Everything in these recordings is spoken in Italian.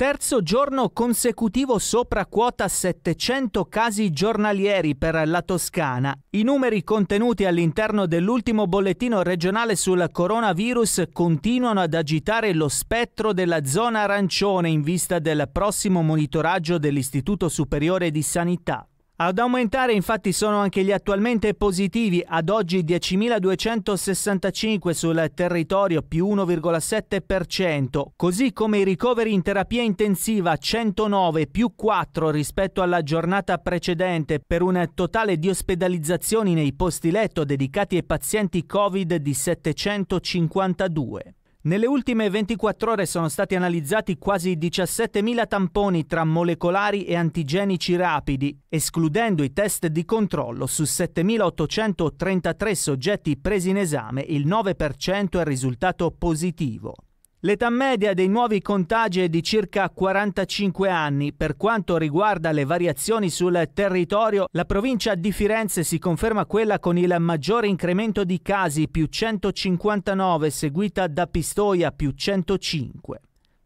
Terzo giorno consecutivo sopra quota 700 casi giornalieri per la Toscana. I numeri contenuti all'interno dell'ultimo bollettino regionale sul coronavirus continuano ad agitare lo spettro della zona arancione in vista del prossimo monitoraggio dell'Istituto Superiore di Sanità. Ad aumentare infatti sono anche gli attualmente positivi, ad oggi 10.265 sul territorio più 1,7%, così come i ricoveri in terapia intensiva 109 più 4 rispetto alla giornata precedente per un totale di ospedalizzazioni nei posti letto dedicati ai pazienti Covid di 752. Nelle ultime 24 ore sono stati analizzati quasi 17.000 tamponi tra molecolari e antigenici rapidi, escludendo i test di controllo su 7.833 soggetti presi in esame, il 9% è risultato positivo. L'età media dei nuovi contagi è di circa 45 anni. Per quanto riguarda le variazioni sul territorio, la provincia di Firenze si conferma quella con il maggiore incremento di casi, più 159, seguita da Pistoia, più 105.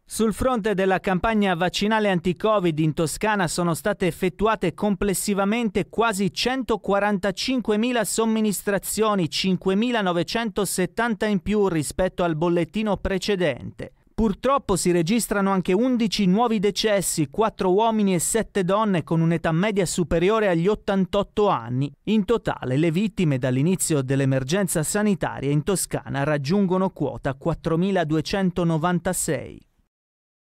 Sul fronte della campagna vaccinale anti-Covid in Toscana sono state effettuate complessivamente quasi 145.000 somministrazioni, 5.970 in più rispetto al bollettino precedente. Purtroppo si registrano anche 11 nuovi decessi, 4 uomini e 7 donne con un'età media superiore agli 88 anni. In totale le vittime dall'inizio dell'emergenza sanitaria in Toscana raggiungono quota 4.296.